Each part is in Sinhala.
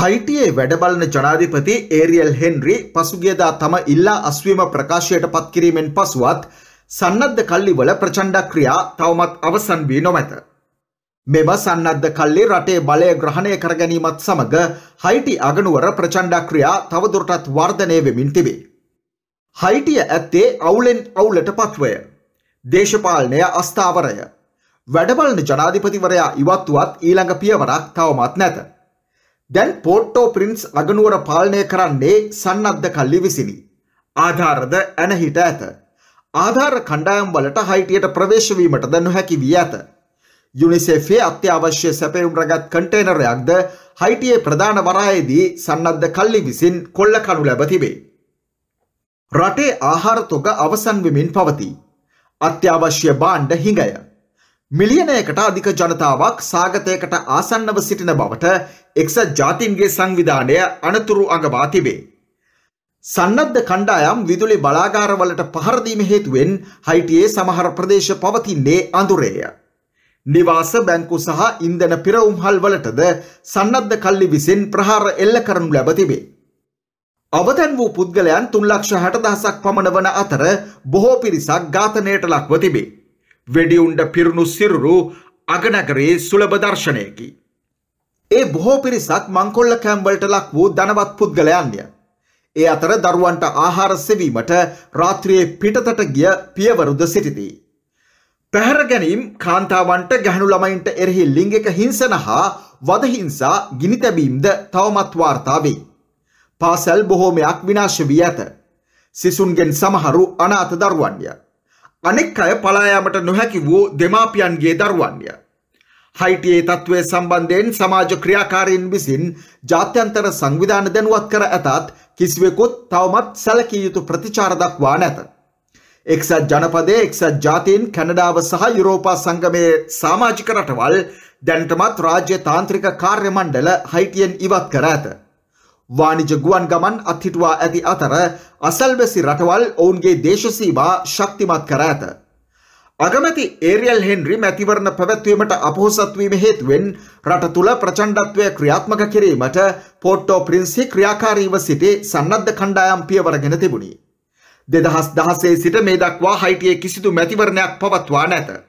හයිටියේ වැඩබලන ජනාධිපති ඒරියල් හෙන්රි පසුගියදා තම ඉල්ලා අස්වීම ප්‍රකාශයට පත්කිරීමෙන් පසුවත් සන්නද්ධ කල්ලිවල ප්‍රචණ්ඩ ක්‍රියා තවමත් අවසන් වී නොමැත. මෙම සන්නද්ධ කල්ලි රටේ බලය ග්‍රහණය කරගැනීමත් සමඟ හයිටි අගනුවර ප්‍රචණ්ඩ ක්‍රියා තවදුරටත් වර්ධනය වෙමින් තිබේ. හයිටිය ඇත්තේ අවුලෙන් අවුලට පත්වය. දේශපාලනය අස්ථාවරය. වැඩබලන ජනාධිපතිවරයා ඉවත්තුවත් ඊළඟ පියවරක් තවමත් නැත. දැන් පෝට්ටෝ පිරින්ස් රගනුවර පාලනය කරන්නේ සන්නද්ධ කල්ලි විසිනි. ආධාරද ඇනහිට ඇත. ආධාර කණ්ඩායම් වලට හයිටියට ප්‍රවේශවීමටද නොහැකි වී ඇත. යුනිසෙෆේ අත්‍යවශ්‍ය සැපයුම් රගත් කටේනරයක්ද හයිටියේ ප්‍රධාන වරායේදී සන්නද්ධ කල්ලි විසින් කොල්ල කනු ලැබ තිබේ. රටේ ආහාර තොග අවසන් වෙමින් පවතී. අත්‍යවශ්‍ය බාණ්ඩ හිඟය. මිලියනයකට අධික ජනතාවක් සාගතයකට ආසන්නව සිටින බවට එක්සත් ජාතීන්ගේ සංවිධානය අනතුරු අඟවා තිබේ. සන්නද්ධ කණ්ඩායම් විදුලි බලාගාරවලට පහරදීම හේතුවෙන් හයිටියේ සමහර ප්‍රදේශ පවතින්නේ අඳුරේය. නිවාස බැංකු සහ ඉන්දන පිරවුම්හල් වලටද සන්නද්ධ කල්ලි විසින් ප්‍රහාර එල්ල කරනු ලැබ තිබේ. අවතැන් වූ පුද්ගලයන් තුන්ලක්ෂ හැටදහසක් පමණ වන අතර බොහෝ පිරිසක් ඝාතනයට ලක්ව තිබේ. වෙඩිවුන්ඩ පිරුණු සිරුරු අගනගරේ සුලබ දර්ශනයකි. ඒ බොහෝ පිරිසක් මංකොල්ල කෑම්වලට ලක් වූ දනවත් පුද්ගලයන්ය. ඒ අතර දරුවන්ට ආහාර සෙවීමට රාත්‍රියේ පිටතට ගිය පියවරුද සිටිදී. පැහැර ගැනීම් කාන්තාවන්ට ගැහනු ළමයින්ට එරෙහි ලිංගික හිංසන හා වදහිංසා ගිනිතැබීම්ද තවමත් වාර්තාවේ. පාසැල් බොහෝමයක් විනාශ වී ඇත. සිසුන්ගෙන් සමහරු අනාත දරුවන්ය. අනෙක් අය පලායාමට නොහැකි වූ දෙමාපියන්ගේ දරුවන්ය. හයිටියේ තත්ත්වය සම්බන්ධයෙන් සමාජ ක්‍රියාකාරීන් විසින් ජාත්‍යන්තර සංවිධාන දැනුවත් කර ඇතත් කිසිවෙකුත් තවමත් සැලකිය යුතු ප්‍රතිචාර දක්වා නැත. එක්සත් ජනපදයේ එක්සත් ජාතීන් කැනඩාව සහ යුරෝපා සංගමයේ සාමාජික රටවල් දැන්ටමත් රාජ්‍ය තාන්ත්‍රික කාර්ය මණ්ඩල හයිටියෙන් ඉවත් කර ඇත. වාණිජ ගුවන් ගමන් අත්හිටුවා ඇති අතර අසල්වැසි රටවල් ඔවුන්ගේ දේශසීවා ශක්තිමත් කර ඇත. අගමැති ඒරියල් හෙන්රි මැතිවරණ පැවැත්වීමට අපහොසත්වීම හේතුවෙන් රට තුළ ප්‍රචණ්ඩත්වය ක්‍රියාත්මක කිරීමට පොට්ටෝ ප්‍රින්සි ක්‍රියාකාරීව සිටි සන්නද්ධ කණ්ඩායම් පියවරගෙන තිබුණි. දෙදහස් දහසේ සිට මේ දක්වා හයිටියේ කිසිදු මැතිවරණයක් පවත්වා නැත.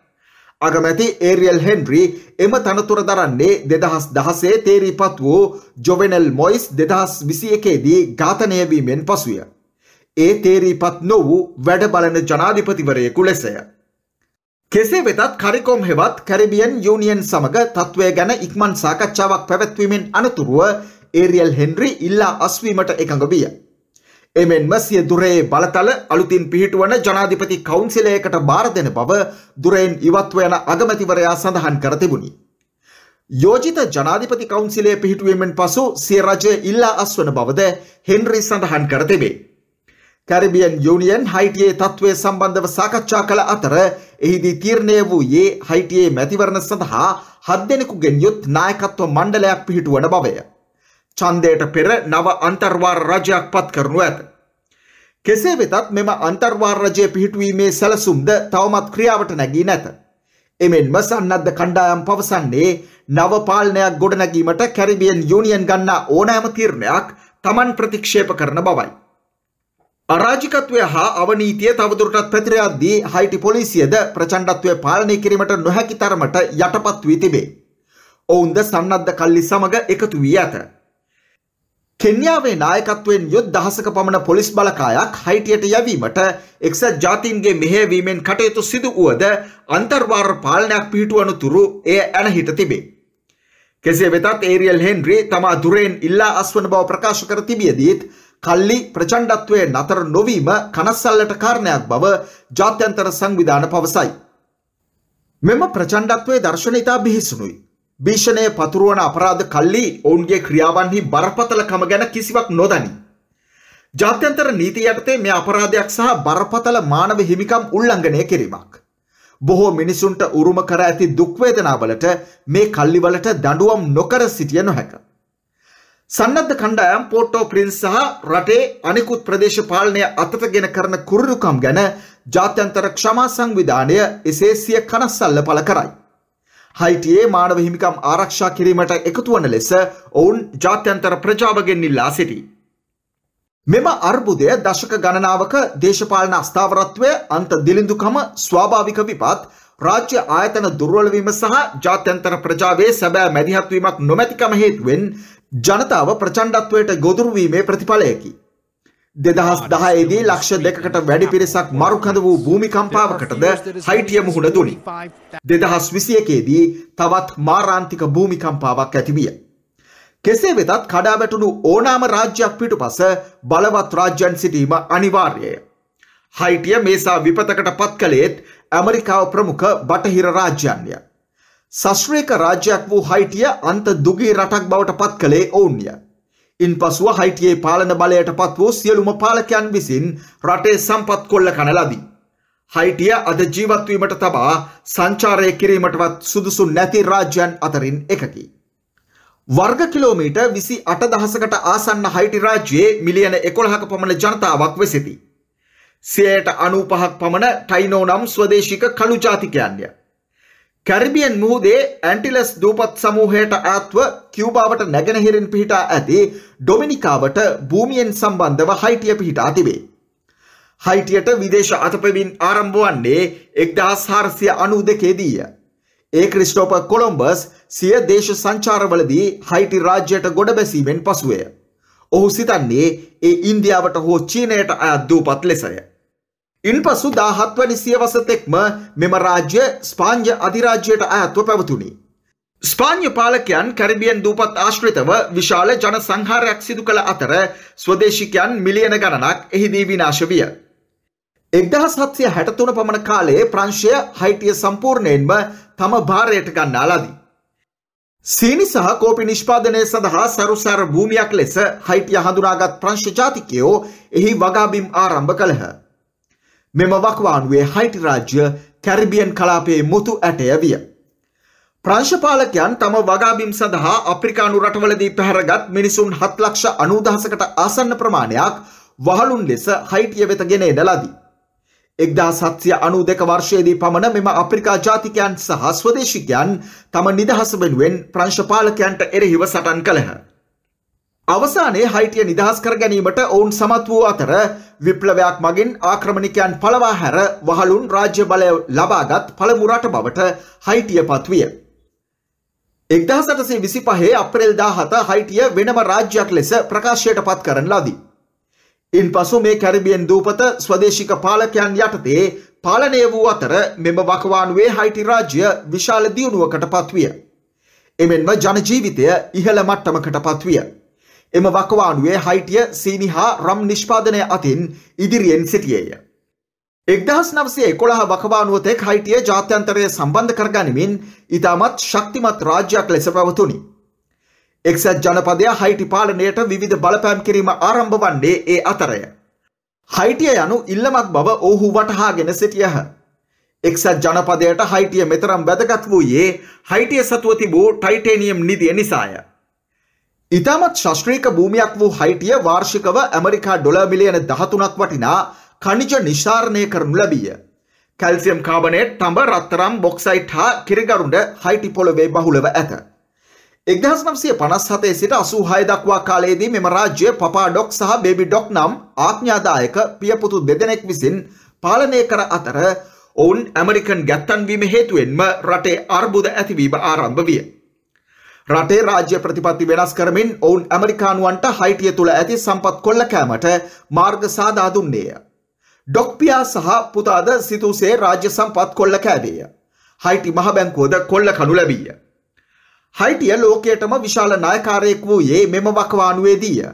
අගමැති ඒරියල් හෙන්රි එම තනතුර දරන්නේ දෙදහස් දහසේ තේරීපත් වූ ජොවෙනල් මොයිස් දෙදහස් විසි එකේදී ඝාතනයවීමෙන් පසුය. ඒ තේරීපත් නොවූ වැඩ බලන ජනාධිපතිවරයෙකු ලෙසය. කෙසේ වෙතත් කරිකොම් හෙවත් කැරිබියන් යුනියන් සමඟ තත්ත්වය ගැන ඉක්මන් සාකච්ඡාවක් පැවැත්වීමෙන් අනතුරුව ඒරියල් හෙන්රි ඉල්ලා අස්වීමට එකඟ විය. එමෙන්ම සිය දුරේ බලතල අලුතින් පිහිටුවන ජනාධිපති කවුන්සිලයකට බාර දෙන බව දුරෙන් ඉවත්ව යන අගමැතිවරයා සඳහන් කර තිබුණි. යෝජිත ජනාධිපති කවුන්සිලය පිහිටුවීමෙන් පසු සිය රජය ඉල්ලා අස්වන බවද හෙන්රි සඳහන් කර තිබේ. කැරිබියන් යුනියන් හයිටියේ තත්ත්වය සම්බන්ධව සාකච්ඡා කළ අතර එහිදී තීරණය වූයේ හයිටියේ මැතිවරණ සඳහා හත් දෙනෙකුගෙන් යුත් නායකත්ව මණ්ඩලයක් පිහිටුවන බවය. චන්දයට පෙර නව අන්තර්වාර් රජයක් පත් කරනු ඇත. කෙසේ වෙතත් මෙම අන්තර්වාර් රජය පිහිටුවීමේ සැලසුම්ද තවමත් ක්‍රියාවට නැගී නැත. එමෙන්ම සන්නද්ධ කණ්ඩායම් පවසන්නේ නව පාලනයක් ගොඩනැගීමට කැරිබියන් යුනියන් ගන්නා ඕනෑම තීරණයක් තමන් ප්‍රතික්ෂේප කරන බවයි. අරාජිකත්වය හා අවනීතිය තවදුරටත් පැතිරයක්දී හයිටි පොලිසියද ප්‍රචණ්ඩත්වය පාලනය කිරීමට නොහැකි තරමට යටපත් වී තිබේ. ඔවුන්ද සන්නද්ධ කල්ලි සමඟ එකතු වී ඇත. කෙන්යාවේ නායකත්වයෙන් යොත් දහසක පමණ පොලිස් බලකායක් හයිටියට යැවීමට එක්සත් ජාතීන්ගේ මෙහෙවීමෙන් කටයුතු සිදු වුවද අන්තර්වාර පාලනයක් පිහිටුවනු තුරු එය ඇනහිට තිබේ. කෙසේ වෙතත් ඒරියල් හෙන්රි තමා දුරෙන් ඉල්ලා අස්වන බව ප්‍රකාශ කර තිබියදීත් කල්ලි ප්‍රචණ්ඩත්වය නතර නොවීම කනස්සල්ලට කාරණයක් බව ජාත්‍යන්තර සංවිධාන පවසයි. මෙම ප්‍රචණ්ඩත්වය දර්ශන ඉතා බිහිසුණුයි. භීෂණය පතුරුවන අපරාධ කල්ලි ඔවුන්ගේ ක්‍රියාවන්හි බරපතලකම ගැන කිසිවක් නොදනි. ජාත්‍යන්තර නීති යටතේ මේ අපරාධයක් සහ බරපතල මානව හිමිකම් උල්ලංඝනය කිරීමක්. බොහෝ මිනිසුන්ට උරුම කර ඇති දුක්වේදනාවලට මේ කල්ලිවලට දඬුවම් නොකර සිටිය නොහැක. සන්නද්ධ කණ්ඩායම් පෝටෝ ප්‍රින්ස් සහ රටේ අනිකුත් ප්‍රදේශ පාලනය අතටගෙන කරන කුරුරුකම් ගැන ජාත්‍යන්තර ක්ෂමා සංවිධානය එසේ සිය කනස්සල්ල පළ කරයි. හයිටියේ මානව හිමිකම් ආරක්ෂා කිරීමට එකතු වන ලෙස ඔවුන් ජාත්‍යන්තර ප්‍රජාවගෙන් ඉල්ලා සිටි. මෙම අර්බුදය දශක ගණනාවක දේශපාලන අස්ථාවරත්වය අන්ත දිලිඳුකම ස්වාභාවික විපත් රාජ්‍ය ආයතන දුර්වලවීම සහ ජාත්‍යන්තර ප්‍රජාවේ සැබෑ මැදිහත්වීමක් නොමැතිකම හේතුවෙන් ජනතාව ප්‍රචණ්ඩත්වයට ගොදුරුවීමේ ප්‍රතිඵලයකි. දෙදහස් දහයේදී ලක්ෂ දෙකට වැඩි පිරිසක් මරුකඳ වූ භූමිකම්පාවකටද හයිටිය මුහුණ දුනි. දෙදහස් විසියකේදී තවත් මාරාන්තික භූමිකම්පාවක් ඇතිවිය. කෙසේ වෙතත් කඩාවැටුණු ඕනෑම රාජ්‍යයක් පිටු පස බලවත් රාජ්‍යන් සිටීම අනිවාර්යය. හයිටිය මේසා විපතකට පත් කළේත් ඇමරිකාව ප්‍රමුඛ බටහිර රාජ්‍යන්ය. සශ්‍රේක රාජ්‍යයක් වූ හයිටිය අන්ත දුගී රටක් බවට පත් කළේ ඔවුන්ය. ඉන්පසුව හයිටියේ පාලන බලයට පත් වූ සියලුම පාලකයන් විසින් රටේ සම්පත් කොල්ල කන ලදී. හයිටිය අද ජීවත්වීමට තබා සංචාරය කිරීමටවත් සුදුසු නැති රාජ්‍යයන් අතරින් එකකි. වර්ග කිලෝමීට විසි අට දහසකට ආසන්න හයිටි රාජ්‍යයේ මිලියන එකොළහක පමණ ජනතාවක් වෙසිති. සියයට අනූපහක් පමණ ටයිනෝ නම් ස්වදේශික කළු ජාතිකයන්ය. කැරිබියන් මුහුදේ ඇන්ටිලස් දූපත් සමූහයට ඈත්ව කියවබාවට නැගෙනහිරින් පිහිටා ඇති ඩොමිනිකාවට භූමියෙන් සම්බන්ධව හයිටිය පිහිටා තිබේ. හයිටියට විදේශ අතපෙමින් ආරම්භ වන්නේ එක්දහස් හාරසිය අනූ දෙකේදීය. ඒ ක්‍රිස්ටෝප කොළොම්බස් සිය දේශ සංචාරවලදී හයිටි රාජ්‍යයට ගොඩ බැසීමෙන් පසුවය. ඔහු සිතන්නේ ඒ ඉන්දියාවට හෝ චීනයට අයත් දූපත් ලෙසය. ඉන්පසු 17 වැනි සියවසතෙක්ම මෙම රාජ්‍ය ස්පාඤ්ඤ අධිරාජ්‍යයට අයත්ව පැවතුණි. ස්පාඤ්ඤ පාලකයන් කැරිබියන් දූපත් ආශ්‍රිතව විශාල ජන සංහාරයක් සිදු කළ අතර ස්වදේශිකයන් මිලියන ගණනක් එහිදී විනාශ විය. 1763 පමණ කාලයේ ප්‍රංශය හයිටිය සම්පූර්ණයෙන්ම තම භාරයට ගන්නා ලදී. සීනි සහ කෝපි නිෂ්පාදනය සඳහා සරුසර භූමියක් ලෙස හයිටිය හඳුනාගත් ප්‍රංශ ජාතිකයෝ එහි වගාබිම් ආරම්භ කළහ. මෙම වකවානුවේ හයිටි රාජ්‍ය කැරිබියන් කලාපයේ මුතු ඇටය විය. ප්‍රංශපාලකයන් තම වගාබිම් සඳහා අප්‍රිකානු රටවලදී පැහැරගත් මිනිසුන් හත් ලක්ෂ අනූදහසකට ආසන්න ප්‍රමාණයක් වහලුන් ලෙස හයිටිය වෙත ගෙන එන ලදී. එක්දා සත්‍යය අනු දෙක වර්ෂයේදී පමණ මෙම අප්‍රිකා ජාතිකයන් සහ ස්වදේශිකයන් තම නිදහස වෙනුවෙන් ප්‍රංශපාලකයන්ට එරෙහිව සටන් කළහ. අවසානයේ හයිටිය නිදහස් කර ගැනීමට ඔවුන් සමත් වූ අතර විප්ලවයක් මගින් ආක්‍රමණිකයන් පලවා හැර වහලුන් රාජ්‍ය බලය ලබාගත් පළමු රට බවට හයිටිය පත්විය. එක්දහසටසේ විසි පහේ අප්‍රෙල් දාහත හයිටිය වෙනම රාජ්‍යයක් ලෙස ප්‍රකාශයට පත් කරන ලදී. ඉන් පසු මේ කැරිබියෙන් දූපත ස්වදේශික පාලකයන් යටතේ පාලනය වූ අතර මෙම වකවානුවේ හයිටි රාජ්‍ය විශාල දියුණුවකට පත්විය. එමෙන්ම ජනජීවිතය ඉහළ මට්ටමකට පත්විය. එම වකවානුවේ හයිටිය සීනි හා රම් නිෂ්පාදනය අතින් ඉදිරියෙන් සිටියේය. එක්දහස් නවසේ කොළහ වකවානුවතෙක් හයිටිය ජාත්‍යන්තරය සම්බන්ධ කරගනිමින් ඉතාමත් ශක්තිමත් රාජ්‍යයක් ලෙස පැවතුනි. එක්සත් ජනපදය හයිටි පාලනයට විධ බලපෑම් කිරීම ආරම්භ වන්නේ ඒ අතරය. හයිටිය යනු ඉල්ලමත් බව ඔහු වටහාගෙන සිටියහ. එක්සත් ජනපදයට හයිටිය මෙතරම් වැදගත් වූයේ හයිටිය සතුව තිබූ ටයිටේනියම් නිදිය නිසාය. ඉතාමත් ශස්ත්‍රීක භූමියක් වූ හයිටිය වාර්ෂිකව ඇමරිකා ඩොල මිලියන දහතුනක් වටිනා කනිජ නිශාරණය කරනු ලැබිය. කැල්සියම් කාබනේට් තඹ රත්තරම් බොක්සයිට් හා කිරිගරුඩ හයිටි පොළොවේ බහුලව ඇත. එක්දහස්නම්සිය පනස් හතේ සිට අසූ හය දක්වා කාලයේදී මෙම රාජ්‍ය පපා ඩොක් සහ බේබි ඩොක් නම් ආඥාදායක පියපුතු දෙදෙනෙක් විසින් පාලනය කර අතර ඔවුන් ඇමරිකන් ගැත්තන්වීම හේතුවෙන්ම රටේ අර්බුද ඇතිවීම ආරම්භ විය. රටේ රාජ්‍ය ප්‍රතිපත්ති වෙනස් කරමින් ඔවුන් ඇමරිකානුවන්ට හයිටිය තුළ ඇති සම්පත් කොල්ලකෑමට මාර්ග සාදා දුන්නේය. ඩොක්පියා සහ පුතාද සිතුසේ රාජ්‍ය සම්පත් කොල්ලකෑවේය. හයිටි මහබැංකුවද කොල්ල කනු ලැබීය. හයිටිය ලෝකයටම විශාල නායකාරයෙක් වූයේ මෙම වකවානුවේදීය.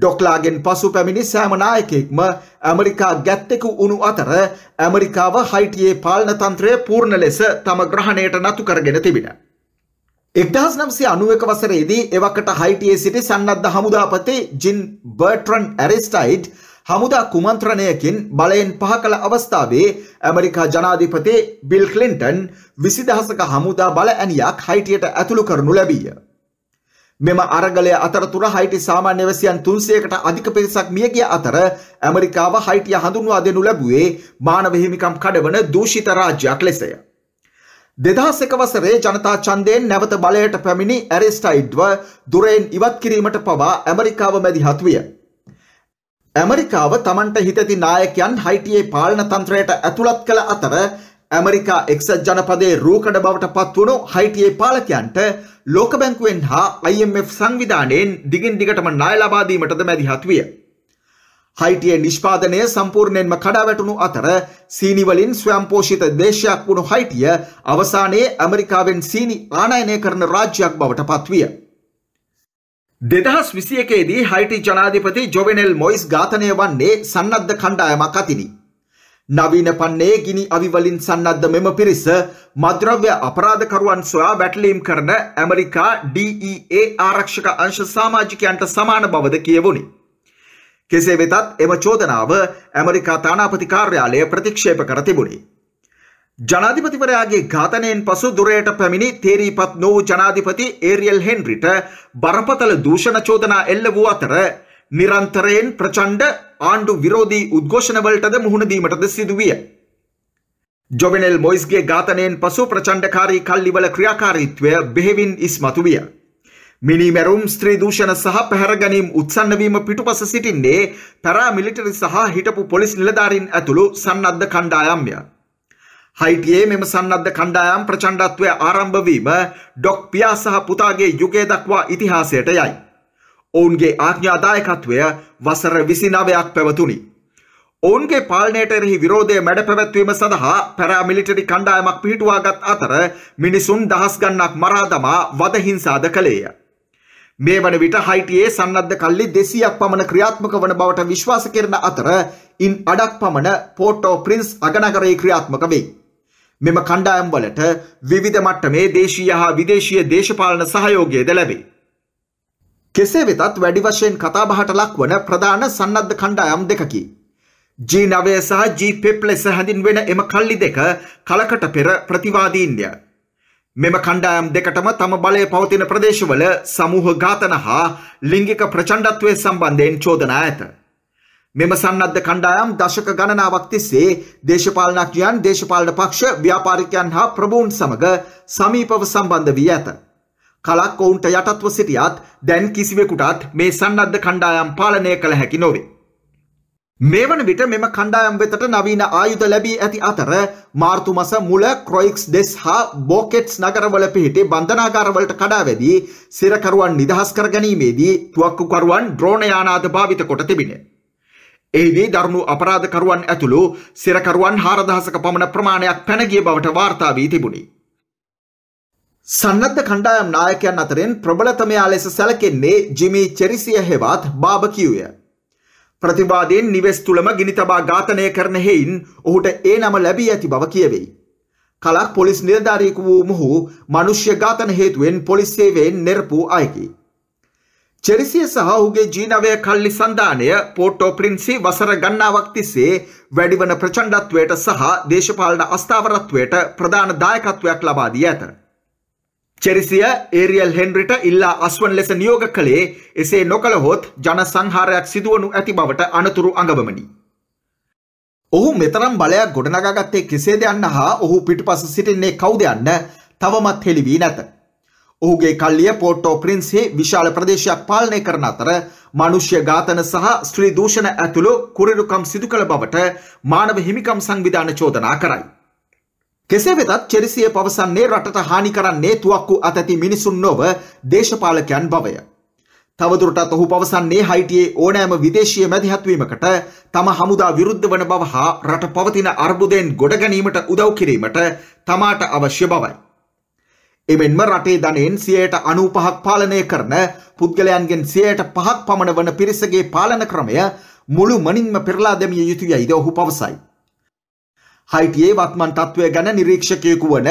ඩොක්ලාගෙන් පසු පැමිණි සෑමනායකෙක්ම ඇමරිකා ගැත්තෙකු උුණු අතර ඇමරිකාව හයිටියේ පාලනතන්ත්‍රය පූර්ණ ලෙස තම ග්‍රහණයට නතු කරගෙන තිබෙන. එක්දහස් නම්සේ අනුවක වසරේදී එවකට හයිටියේ සිටි සන්නද්ධ හමුදාපති ජින් බර්ට්‍රන් ඇරිස්ටයිට් හමුදා කුමන්ත්‍රණයකින් බලයෙන් පහ කළ අවස්ථාවේ ඇමරිකා ජනාධිපති බිල් කලින්ටන් විසිදහසක හමුදා බල ඇනියක් හයිටියට ඇතුළු කරනු ලැබීය. මෙම අරගලය අතරතුර හයිටි සාමාන්‍ය වැසියන් තුන්සයකට අධික පිරිසක් මියගිය අතර ඇමරිකාව හයිටිය හඳුන්වා දෙනු ලැබුවේ මානව හිමිකම් කඩවන දූෂිත රාජ්‍යයක් ලෙසය. දෙදහස් එක වසරේ ජනතා ඡන්දයෙන් නැවත බලයට පැමිණි ඇරිස්ටයිඩ්ව දුරෙන් ඉවත් කිරීමට පවා ඇමරිකාව මැදිහත් විය. ඇමරිකාව තමන්ට හිතති නායකයන් හයිටියේ පාලන තන්ත්‍රයට ඇතුළත් කළ අතර ඇමරිකා එක්සත් ජනපදයේ රූකඩ බවට පත්වුණු හයිටියේ පාලකයන්ට ලෝකබැංකුවෙන් හා IMF සංවිධානයෙන් දිගින් දිගටම ණය ලබා දීමටද මැදිහත් විය. හයිටිය නිෂ්පාදනය සම්පූර්ණයෙන්ම කඩාවැටුණු අතර සීනිවලින් ස්වයම්පෝෂිත දේශයක් වුණු හයිටිය අවසානයේ ඇමරිකාවෙන් සීනි ආනයනය කරන රාජ්‍යයක් බවට පත්විය. දෙදහස් විසියකේදී හයිටි ජනාධිපති ජොවෙනෙල් මොයිස් ඝාතනය වන්නේ සන්නද්ධ කණ්ඩායමක් අතිනි. නවීන පන්නේ ගිනි අවිවලින් සන්නද්ධ මෙම පිරිස මද්‍රව්‍ය අපරාධකරුවන් සොයා වැටලීම් කරන ඇමරිකා DEA ආරක්ෂක අංශ සමාජිකයන්ට සමාන බවද කියවුණි. කෙසේ වෙතත් එම චෝදනාව ඇමරිකා තානාපති කාර්යාලය ප්‍රතික්ෂේප කර තිබුණි. ජනාධිපතිවරයාගේ ඝාතනයෙන් පසු දුරයට පැමිණි තේරීපත් නොවූ ජනාධිපති ඒරියල් හෙන්රිට බරපතල දූෂණ චෝදනා එල්ල වූ අතර නිරන්තරයෙන් ප්‍රචණ්ඩ ආණ්ඩු විරෝධී උද්ඝෝෂණවලටද මුහුණ දීමටද සිදුවිය. ජොවෙනෙල් මොයිස්ගේ ඝාතනයෙන් පසු ප්‍රචණ්ඩකාරී කල්ලිවල ක්‍රියාකාරීත්වය බෙහෙවින් ඉස්මතු විය. මිනිමැරුම් ස්ත්‍රී දූෂණ සහ පැහැරගැනීම් උත්සන්නවීම පිටුපස සිටින්නේ පැරාමිලිටරි සහ හිටපු පොලිස් නිලධාරීන් ඇතුළු සන්නද්ධ කණ්ඩායම්ය. හයිටියේ මෙම සන්නද්ධ කණ්ඩායම් ප්‍රචණ්ඩත්වය ආරම්භ වීම ඩොක් පියා සහ පුතාගේ යුගය දක්වා ඉතිහාසයට යයි. ඔවුන්ගේ ආඥාදායකත්වය වසර 29ක් පැවතුණි. ඔවුන්ගේ පාලනයට එරෙහි විරෝධය මැඩ පැවැත්වීම සඳහා පැරාමිලිටරි කණ්ඩායමක් පිහිටුවාගත් අතර මිනිසුන් දහස් ගණනක් මරා දමා වද හිංසාද කළේය. මේ වන විට හයිටියේ සන්නද්ධ කල්ලි දෙසියක් පමණ ක්‍රියාත්මක වන බවට විශ්වාස කරන අතර ඉන් අඩක් පමණ පෝටෝ ප්‍රින්ස් අගනගරයේ ක්‍රියාත්මක වෙයි. මෙම කණ්ඩායම් වලට විවිධ මට්ටමේ දේශීය හා විදේශීය දේශපාලන සහයෝගයද ලැබේ. කෙසේ වෙතත් වැඩි වශයෙන් කතාබහට ලක්වන ප්‍රධාන සන්නද්ධ කණ්ඩායම් දෙකකි. ජී නවය සහ ජී පෙප්ලෙස හැඳින්වෙන එම කල්ලි දෙක කලකට පෙර ප්‍රතිවාදීන්ය. මෙම කණ්ඩායම් දෙකටම තම බලය පවතින ප්‍රදේශවල සමූහ ඝාතන හා ලිංගික ප්‍රචණ්ඩත්වය සම්බන්ධයෙන් චෝදනා ඇත. මෙම සන්නද්ධ කණ්ඩායම් දශක ගණනාවක් තිස්සේ දේශපාලනඥයන් දේශපාලන පක්ෂ ව්‍යාපාරිකයන් හා ප්‍රභූන් සමග සමීපව සම්බන්ධ වී ඇත. කලක් ඔවුන්ට යටත්ව සිටියත් දැන් කිසිවෙකුටත් මේ සන්නද්ධ කණ්ඩායම් පාලනය කළ හැකි නොවේ. මේවන විට මෙම කණ්ඩායම් වෙතට නවීන ආයුධ ලැබී ඇති අතර මාර්තු මස මුල ක්‍රොයික්ස් දෙස් හා බෝකෙට්ස් නගරවල පිහිටි බන්ධනාගාරවලට කඩාවැදී සිරකරුවන් නිදහස් කර ගැනීමේදී තුවක්කුකරුවන් ද්‍රෝණයානාද භාවිත කොට තිබිණ. එහිදී දරුණු අපරාධකරුවන් ඇතුළු සිරකරුවන් හාරදහසක පමණ ප්‍රමාණයක් පැනගිය බවට වාර්තා වී තිබුණි. සන්නද්ධ කණ්ඩායම් නායකයන් අතරෙන් ප්‍රබලතමයා ලෙස සැලකෙන්නේ ජිමි චෙරිසිය හෙවත් බාභකිව්ය. ප්‍රතිවාදයෙන් නිවෙස් තුළම ගිනි තබා ඝාතනය කරන හේයින් ඔහුට ඒ නම ලැබී ඇති බව කියවෙයි. කලක් පොලිස් නිලධාරියෙකු වූ මොහු මිනිස්්‍ය ඝාතන හේතුවෙන් පොලිස් සේවයෙන් නෙරපු අයෙකි. චෙරිසිය සහ ඔහුගේ ජීනවය කල්ලි සන්ධානය පෝටෝ ප්‍රින්සි වසර ගන්නාවක් තිස්සේ වැඩිවන ප්‍රචණ්ඩත්වයට සහ දේශපාලන අස්ථාවරත්වයට ප්‍රධාන දායකත්වයක් ලබා දී ඇත. චෙරිසිය ඒරියල් හෙන්රිට ඉල්ලා අස්වන් ලෙස නියෝග කළේ එසේ නොකළහොත් ජන සංහාරයක් සිදුවනු ඇති බවට අනතුරු අඟවමනි. ඔහු මෙතරම් බලයක් ගොඩනගාගත්තේ කෙසේද යන්න හා ඔහු පිටිපස සිටින්නේ කවුද යන්න තවමත් හෙළි වී නැත. ඔහුගේ කල්ලිය පෝටෝ ප්‍රින්ස්හි විශාල ප්‍රදේශයක් පාලනය කරන අතර මනුෂ්‍ය ඝාතන සහ ස්ත්‍රී දූෂණ ඇතුළු කුරිරුකම් සිදු කළ බවට මානව හිමිකම් සංවිධාන චෝදනා කරයි. කෙසේ වෙතත් චෙරිසිය පවසන්නේ රටට හානි කරන්නේ තුවක්කු අතැති මිනිසුන් නොව දේශපාලකයන් බවය. තවදුරටත් ඔහු පවසන්නේ හයිටියේ ඕනෑම විදේශීය මැදිහත්වීමකට තම හමුදා විරුද්ධ වන බව හා රට පවතින අර්බුදයෙන් ගොඩගැනීමට උදව් කිරීමට තමාට අවශ්‍ය බවයි. එමෙන්ම රටේ ධනයෙන් සියයට අනූපහක් පාලනය කරන පුද්ගලයන්ගෙන් සියයට පහක් පමණ වන පිරිසගේ පාලන ක්‍රමය මුළු මනින්ම පෙරලා දැමිය යුතුයයිද ඔහු පවසයි. හයිටියේ වත්මන් තත්ත්වය ගැන නිරීක්ෂකයකු වන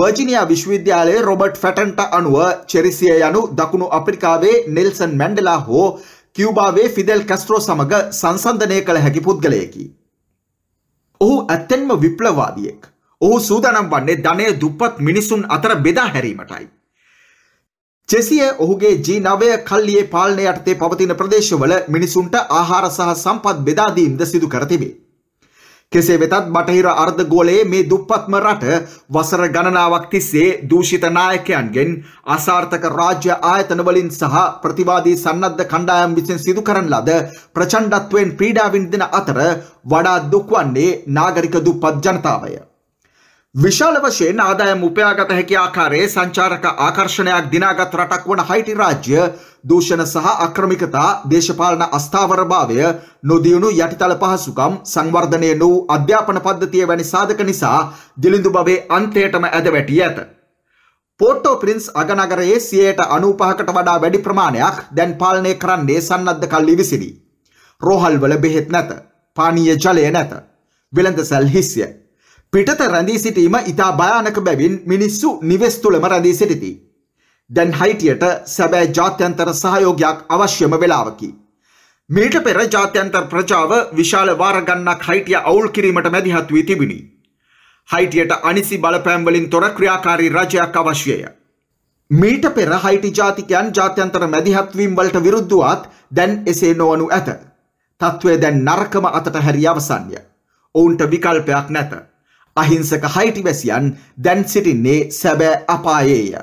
වර්ජිනියා විශ්වවිද්‍යාලයේ රොබට් ෆැටන්ට අනුව චෙරිසිය යනු දකුණු අප්‍රිකාවේ නෙල්සන් මැන්ඩලා හෝ කිව්බාවේ ෆිදෙල් කැස්ට්‍රෝ සමඟ සංසන්ධනය කළ හැකි පුද්ගලයකි. ඔහු ඇත්තෙන්ම විප්ලවාදියෙක්. ඔහු සූදනම් වන්නේ ධනය දුප්පත් මිනිසුන් අතර බෙදා හැරීමටයි. චෙසිය ඔහුගේ ජී නවය කල්ලියේ පාලනය යටතේ පවතින ප්‍රදේශවල මිනිසුන්ට ආහාර සහ සම්පත් බෙදාදීම්ද සිදු කරතිබේ. කෙසේ වෙතත් බටහිර අර්ධගෝලයේ මේ දුප්පත්ම රට වසර ගණනාවක් තිස්සේ දූෂිත නායකයන්ගෙන් අසාර්ථක රාජ්‍ය ආයතනවලින් සහ ප්‍රතිවාදී සන්නද්ධ කණ්ඩායම් විසින් සිදු කරන ලද ප්‍රචණ්ඩත්වයෙන් පීඩා විඳින අතර වඩා දුක් වන්නේ නාගරික දුප්පත් ජනතාවය. විශාල වශයෙන් ආදායම් උපයාගත හැකි ආකාරයේ සංචාරක ආකර්ෂණයක් දිනාගත් රටක් වන හයිටි රාජ්‍ය දූෂණ සහ අක්‍රමිකතා දේශපාලන අස්ථාවරභාවය නොදියුණු යටිතල පහසුකම් සංවර්ධනය වූ අධ්‍යාපන පද්ධතිය වැනි සාධක නිසා දිලිඳු බවේ අන්තයටම ඇද වැටී ඇත. පෝටෝ ප්‍රින්ස් අගනගරයේ සියයට අනූපහකට වඩා වැඩි ප්‍රමාණයක් දැන් පාලනය කරන්නේ සන්නද්ධ කල්ලි විසිරි. රෝහල්වල බෙහෙත් නැත. පානීය ජලය නැත. වෙළඳ සැල් හිස්ය. පිටත රැඳී සිටීම ඉතා භයානක බැවින් මිනිස්සු නිවෙස් තුළම රැඳී සිටිති. දැන් හයිටියට සැබෑ ජාත්‍යන්තර සහයෝගයක් අවශ්‍යම වෙලාවකි. මීට පෙර ජාත්‍යන්තර ප්‍රජාව විශාල වාරගන්නක් හයිටිය අවුල් කිරීමට මැදිහත් වී තිබිණි. හයිටියට අනිසි බලපෑම්වලින් තොර ක්‍රියාකාරී රජයක් අවශ්‍යය. මීට පෙර හයිටි ජාතිකයන් ජාත්‍යන්තර මැදිහත්වීම් වලට විරුද්ධුවත් දැන් එසේ නොවනු ඇත. තත්ත්වය දැන් නරකම අතට හැරි අවසන්ය. ඔවුන්ට විකල්පයක් නැත. අහිංසක හයිටිවැසියන් දැන් සිටින්නේ සැබෑ අපායේය.